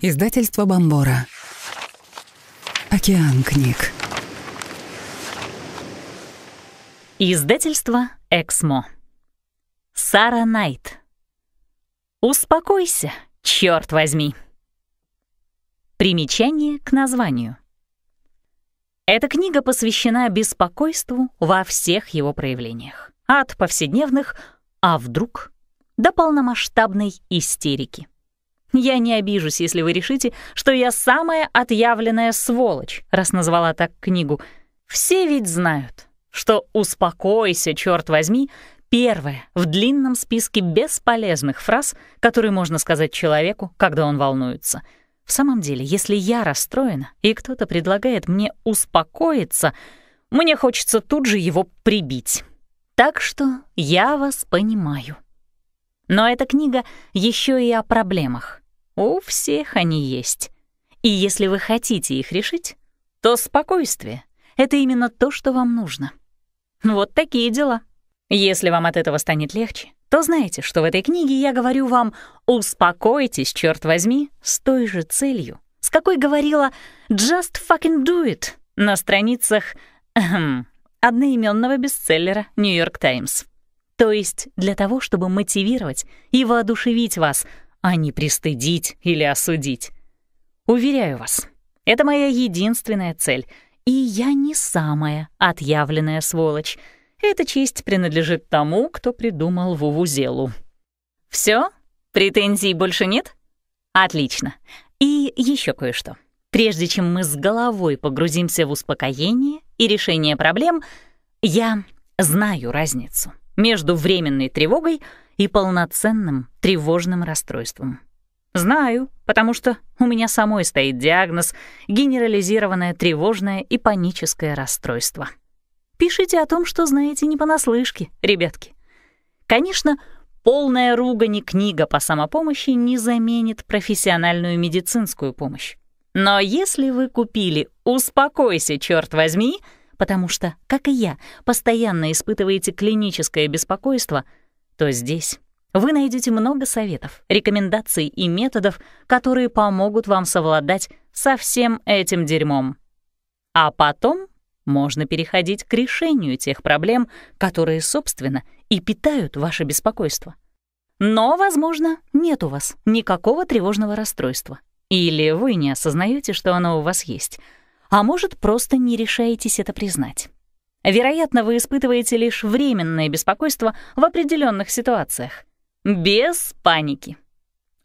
Издательство Бомбора. Океан книг. Издательство Эксмо. Сара Найт. Успокойся, черт возьми. Примечание к названию. Эта книга посвящена беспокойству во всех его проявлениях. От повседневных «а вдруг» до полномасштабной истерики. Я не обижусь, если вы решите, что я самая отъявленная сволочь, раз назвала так книгу. Все ведь знают, что «успокойся, черт возьми» первое в длинном списке бесполезных фраз, которые можно сказать человеку, когда он волнуется. В самом деле, если я расстроена, и кто-то предлагает мне успокоиться, мне хочется тут же его прибить. Так что я вас понимаю. Но эта книга еще и о проблемах. У всех они есть. И если вы хотите их решить, то спокойствие — это именно то, что вам нужно. Вот такие дела. Если вам от этого станет легче, то знаете, что в этой книге я говорю вам «Успокойтесь, черт возьми», с той же целью, с какой говорила «Just fucking do it» на страницах эм, одноименного бестселлера «Нью-Йорк Таймс». То есть для того, чтобы мотивировать и воодушевить вас — а не пристыдить или осудить. Уверяю вас, это моя единственная цель, и я не самая отъявленная сволочь. Эта честь принадлежит тому, кто придумал Вувузелу. Все? Претензий больше нет? Отлично. И еще кое-что. Прежде чем мы с головой погрузимся в успокоение и решение проблем, я знаю разницу между временной тревогой и и полноценным тревожным расстройством. Знаю, потому что у меня самой стоит диагноз «генерализированное тревожное и паническое расстройство». Пишите о том, что знаете не понаслышке, ребятки. Конечно, полная ругань и книга по самопомощи не заменит профессиональную медицинскую помощь. Но если вы купили «Успокойся, черт возьми», потому что, как и я, постоянно испытываете клиническое беспокойство — то здесь вы найдете много советов, рекомендаций и методов, которые помогут вам совладать со всем этим дерьмом. А потом можно переходить к решению тех проблем, которые, собственно, и питают ваше беспокойство. Но, возможно, нет у вас никакого тревожного расстройства. Или вы не осознаете, что оно у вас есть. А может, просто не решаетесь это признать. Вероятно, вы испытываете лишь временное беспокойство в определенных ситуациях. Без паники.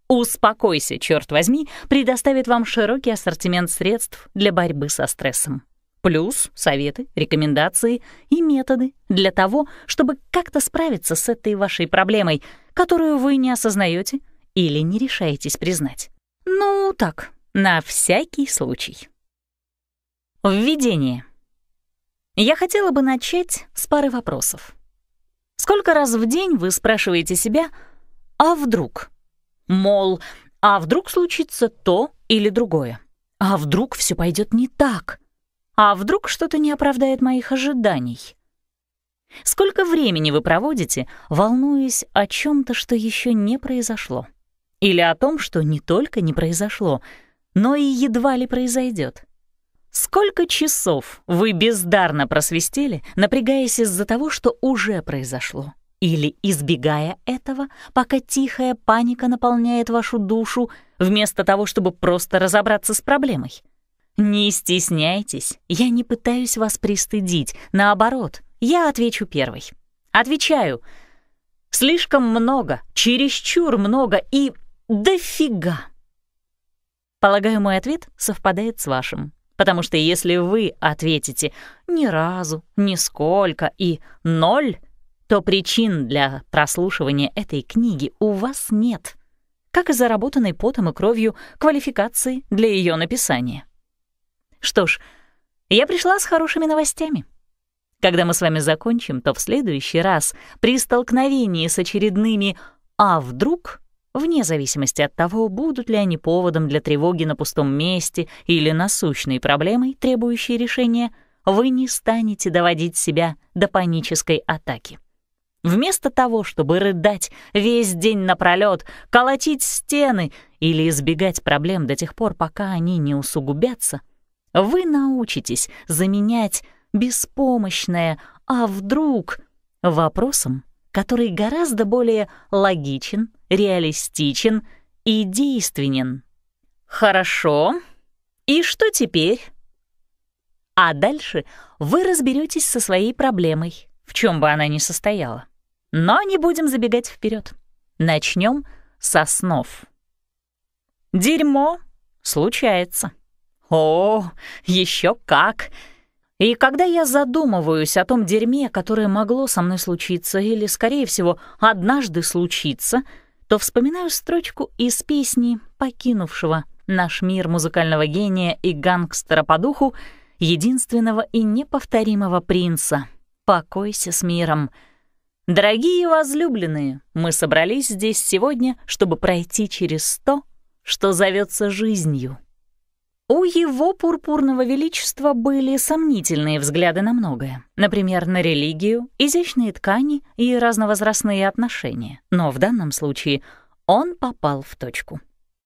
«Успокойся, черт возьми» предоставит вам широкий ассортимент средств для борьбы со стрессом. Плюс советы, рекомендации и методы для того, чтобы как-то справиться с этой вашей проблемой, которую вы не осознаете или не решаетесь признать. Ну так, на всякий случай. Введение. Я хотела бы начать с пары вопросов. Сколько раз в день вы спрашиваете себя «а вдруг?» Мол, «а вдруг случится то или другое?» «А вдруг все пойдет не так?» «А вдруг что-то не оправдает моих ожиданий?» Сколько времени вы проводите, волнуясь о чем то что еще не произошло? Или о том, что не только не произошло, но и едва ли произойдет? Сколько часов вы бездарно просвистели, напрягаясь из-за того, что уже произошло? Или избегая этого, пока тихая паника наполняет вашу душу, вместо того, чтобы просто разобраться с проблемой? Не стесняйтесь, я не пытаюсь вас пристыдить, наоборот, я отвечу первой. Отвечаю, слишком много, чересчур много и дофига. Полагаю, мой ответ совпадает с вашим. Потому что если вы ответите «ни разу», «нисколько» и «ноль», то причин для прослушивания этой книги у вас нет, как и заработанной потом и кровью квалификации для ее написания. Что ж, я пришла с хорошими новостями. Когда мы с вами закончим, то в следующий раз при столкновении с очередными «а вдруг» вне зависимости от того, будут ли они поводом для тревоги на пустом месте или насущной проблемой, требующей решения, вы не станете доводить себя до панической атаки. Вместо того, чтобы рыдать весь день напролёт, колотить стены или избегать проблем до тех пор, пока они не усугубятся, вы научитесь заменять беспомощное «а вдруг» вопросом, который гораздо более логичен, реалистичен и действенен. Хорошо. И что теперь? А дальше вы разберетесь со своей проблемой, в чем бы она ни состояла. Но не будем забегать вперед. Начнем со снов. Дерьмо случается. О, еще как! И когда я задумываюсь о том дерьме, которое могло со мной случиться или, скорее всего, однажды случится — то вспоминаю строчку из песни покинувшего наш мир музыкального гения и гангстера по духу, единственного и неповторимого принца. «Покойся с миром». Дорогие возлюбленные, мы собрались здесь сегодня, чтобы пройти через то, что зовется жизнью. У его пурпурного величества были сомнительные взгляды на многое. Например, на религию, изящные ткани и разновозрастные отношения. Но в данном случае он попал в точку.